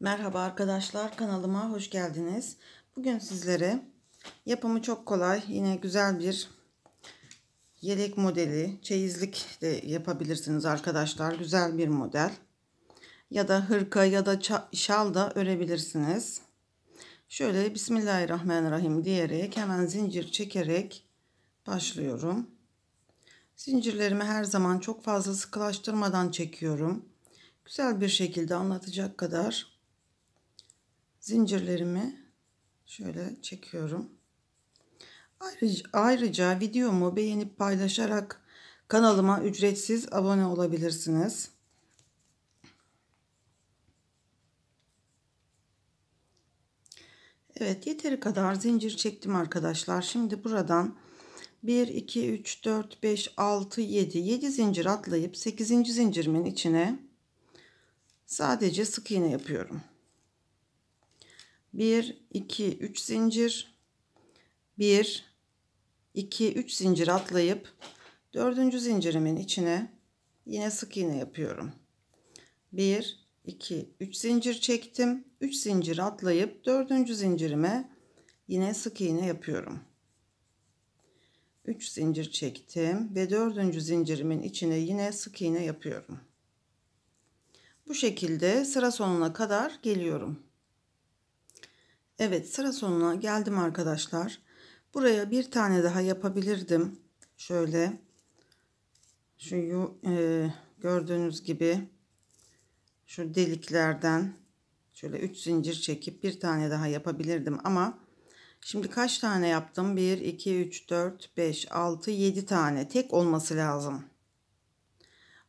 Merhaba arkadaşlar kanalıma hoş geldiniz. Bugün sizlere yapımı çok kolay yine güzel bir yelek modeli çeyizlik de yapabilirsiniz arkadaşlar. Güzel bir model ya da hırka ya da şal da örebilirsiniz. Şöyle Bismillahirrahmanirrahim diyerek hemen zincir çekerek başlıyorum. Zincirlerimi her zaman çok fazla sıkılaştırmadan çekiyorum. Güzel bir şekilde anlatacak kadar zincirlerimi şöyle çekiyorum. Ayrıca, ayrıca videomu beğenip paylaşarak kanalıma ücretsiz abone olabilirsiniz. Evet yeteri kadar zincir çektim arkadaşlar. Şimdi buradan 1, 2, 3, 4, 5, 6, 7, 7 zincir atlayıp 8. zincirimin içine sadece sık iğne yapıyorum. 1 2 3 zincir 1 2 3 zincir atlayıp dördüncü zincirimin içine yine sık iğne yapıyorum 1 2 3 zincir çektim 3 zincir atlayıp dördüncü zincirime yine sık iğne yapıyorum 3 zincir çektim ve dördüncü zincirimin içine yine sık iğne yapıyorum bu şekilde sıra sonuna kadar geliyorum Evet sıra sonuna geldim arkadaşlar. Buraya bir tane daha yapabilirdim. Şöyle şu e, gördüğünüz gibi şu deliklerden şöyle 3 zincir çekip bir tane daha yapabilirdim ama şimdi kaç tane yaptım 1 2 3 4 5 6 7 tane tek olması lazım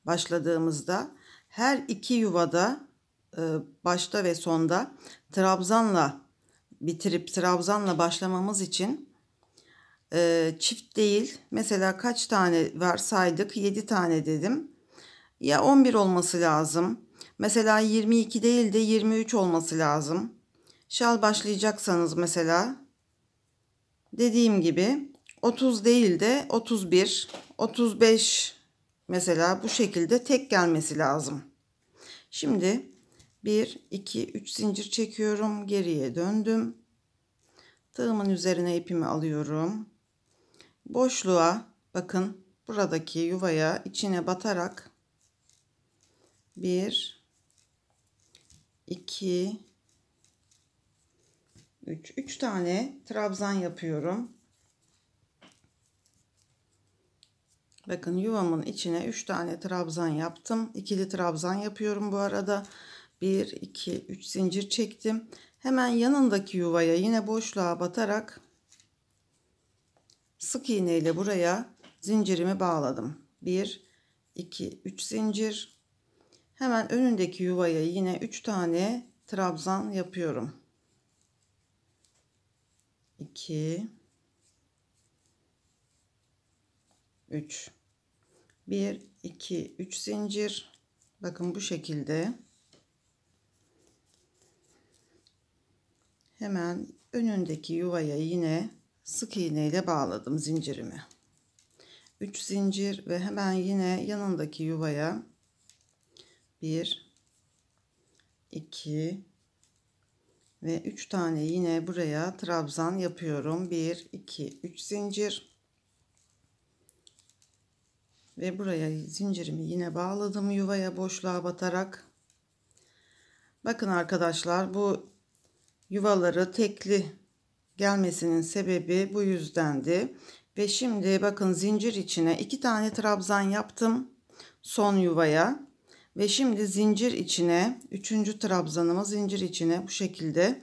başladığımızda her iki yuvada e, başta ve sonda trabzanla bitirip trabzanla başlamamız için e, çift değil mesela kaç tane var saydık 7 tane dedim ya 11 olması lazım mesela 22 değil de 23 olması lazım şal başlayacaksanız mesela dediğim gibi 30 değil de 31 35 mesela bu şekilde tek gelmesi lazım şimdi 1 2 3 zincir çekiyorum geriye döndüm tığımın üzerine ipimi alıyorum boşluğa bakın buradaki yuvaya içine batarak 1 2 3 3 tane trabzan yapıyorum bakın yuvamın içine 3 tane trabzan yaptım ikili trabzan yapıyorum bu arada 1, 2, 3 zincir çektim. Hemen yanındaki yuvaya yine boşluğa batarak sık iğne ile buraya zincirimi bağladım. 1, 2, 3 zincir. Hemen önündeki yuvaya yine 3 tane trabzan yapıyorum. 2 3 1 2 3 zincir bakın bu şekilde hemen önündeki yuvaya yine sık iğne ile bağladım zincirimi 3 zincir ve hemen yine yanındaki yuvaya 1 2 ve 3 tane yine buraya trabzan yapıyorum 1 2 3 zincir ve buraya zincirimi yine bağladım yuvaya boşluğa batarak bakın arkadaşlar bu yuvaları tekli gelmesinin sebebi bu yüzdendi. Ve şimdi bakın zincir içine iki tane trabzan yaptım son yuvaya. Ve şimdi zincir içine üçüncü trabzanımı zincir içine bu şekilde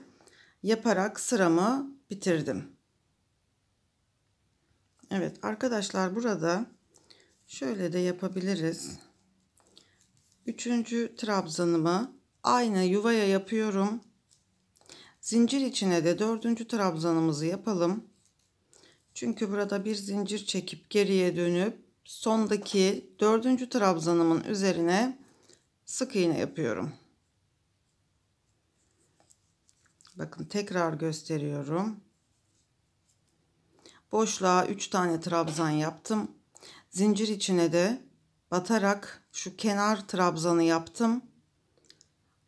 yaparak sıramı bitirdim. Evet arkadaşlar burada şöyle de yapabiliriz. Üçüncü trabzanımı aynı yuvaya yapıyorum. Zincir içine de dördüncü trabzanımızı yapalım. Çünkü burada bir zincir çekip geriye dönüp sondaki dördüncü trabzanımın üzerine sık iğne yapıyorum. Bakın tekrar gösteriyorum. Boşluğa 3 tane trabzan yaptım. Zincir içine de batarak şu kenar trabzanı yaptım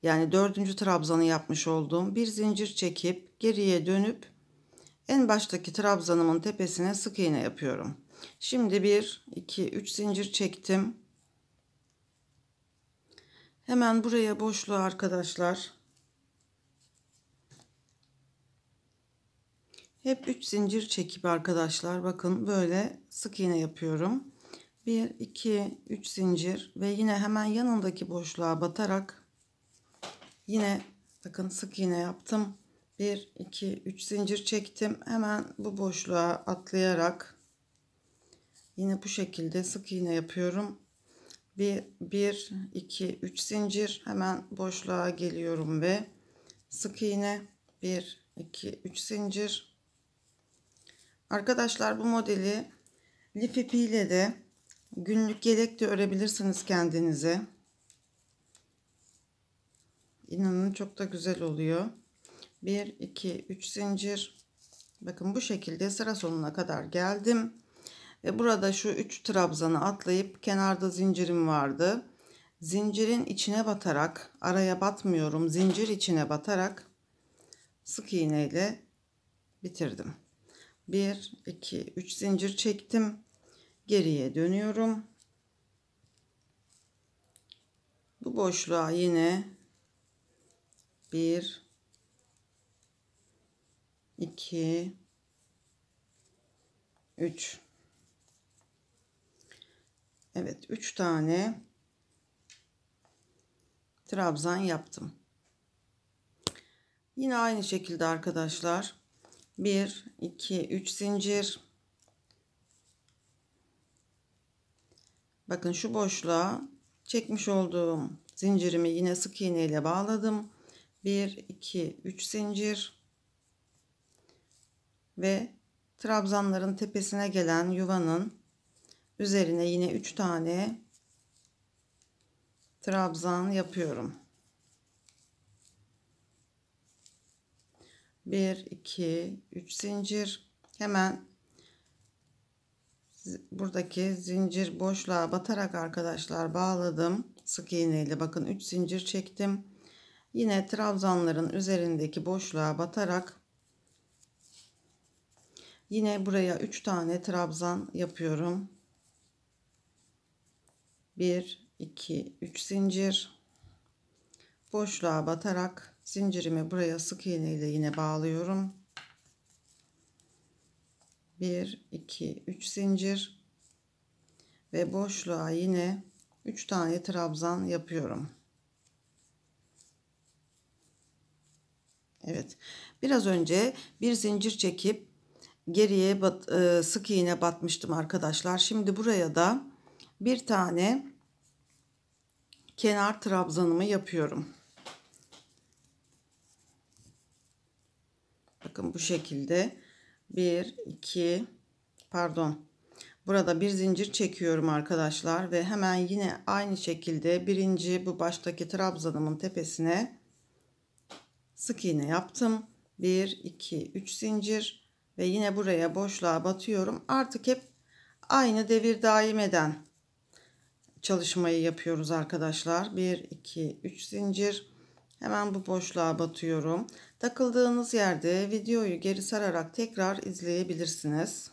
yani dördüncü trabzanı yapmış olduğum bir zincir çekip geriye dönüp en baştaki trabzanımın tepesine sık iğne yapıyorum. Şimdi 1, 2, 3 zincir çektim. Hemen buraya boşluğu arkadaşlar. Hep 3 zincir çekip arkadaşlar bakın böyle sık iğne yapıyorum. 1, 2, 3 zincir ve yine hemen yanındaki boşluğa batarak yine bakın sık iğne yaptım. 1 2 3 zincir çektim. Hemen bu boşluğa atlayarak yine bu şekilde sık iğne yapıyorum. 1 1 2 3 zincir hemen boşluğa geliyorum ve sık iğne 1 2 3 zincir. Arkadaşlar bu modeli lif ipiyle de günlük yelek de örebilirsiniz kendinize inanın çok da güzel oluyor. 1 2 3 zincir bakın bu şekilde sıra sonuna kadar geldim ve burada şu 3 trabzanı atlayıp kenarda zincirim vardı zincirin içine batarak araya batmıyorum zincir içine batarak sık iğneyle bitirdim 1 2 3 zincir çektim geriye dönüyorum bu boşluğa yine 1 2 3 Evet 3 tane trabzan yaptım. Yine aynı şekilde arkadaşlar 1 2 3 zincir Bakın şu boşluğa çekmiş olduğum zincirimi yine sık iğne ile bağladım. 1 2 3 zincir ve trabzanların tepesine gelen yuvanın üzerine yine 3 tane trabzan yapıyorum. 1 2 3 zincir hemen buradaki zincir boşluğa batarak arkadaşlar bağladım sık iğneyle bakın 3 zincir çektim Yine trabzanların üzerindeki boşluğa batarak yine buraya 3 tane trabzan yapıyorum. 1 2 3 zincir boşluğa batarak zincirimi buraya sık iğne ile yine bağlıyorum. 1 2 3 zincir ve boşluğa yine 3 tane trabzan yapıyorum. Evet. Biraz önce bir zincir çekip geriye bat, e, sık iğne batmıştım arkadaşlar. Şimdi buraya da bir tane kenar trabzanımı yapıyorum. Bakın bu şekilde 1 2 pardon. Burada bir zincir çekiyorum arkadaşlar ve hemen yine aynı şekilde birinci bu baştaki trabzanımın tepesine sık iğne yaptım. 1, 2, 3 zincir ve yine buraya boşluğa batıyorum. Artık hep aynı devir daim eden çalışmayı yapıyoruz arkadaşlar. 1, 2, 3 zincir. Hemen bu boşluğa batıyorum. Takıldığınız yerde videoyu geri sararak tekrar izleyebilirsiniz.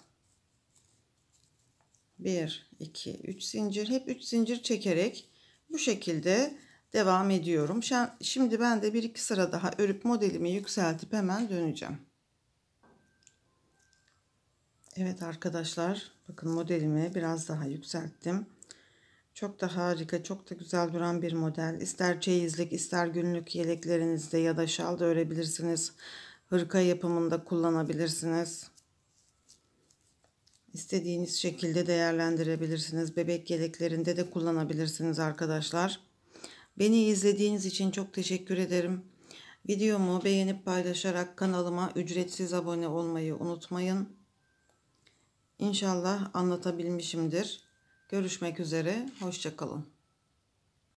1, 2, 3 zincir. Hep 3 zincir çekerek bu şekilde devam ediyorum. Şimdi ben de bir iki sıra daha örüp modelimi yükseltip hemen döneceğim. Evet arkadaşlar bakın modelimi biraz daha yükselttim. Çok da harika, çok da güzel duran bir model. İster çeyizlik, ister günlük yeleklerinizde ya da şal da örebilirsiniz. Hırka yapımında kullanabilirsiniz. İstediğiniz şekilde değerlendirebilirsiniz. Bebek yeleklerinde de kullanabilirsiniz arkadaşlar. Beni izlediğiniz için çok teşekkür ederim. Videomu beğenip paylaşarak kanalıma ücretsiz abone olmayı unutmayın. İnşallah anlatabilmişimdir. Görüşmek üzere, hoşçakalın.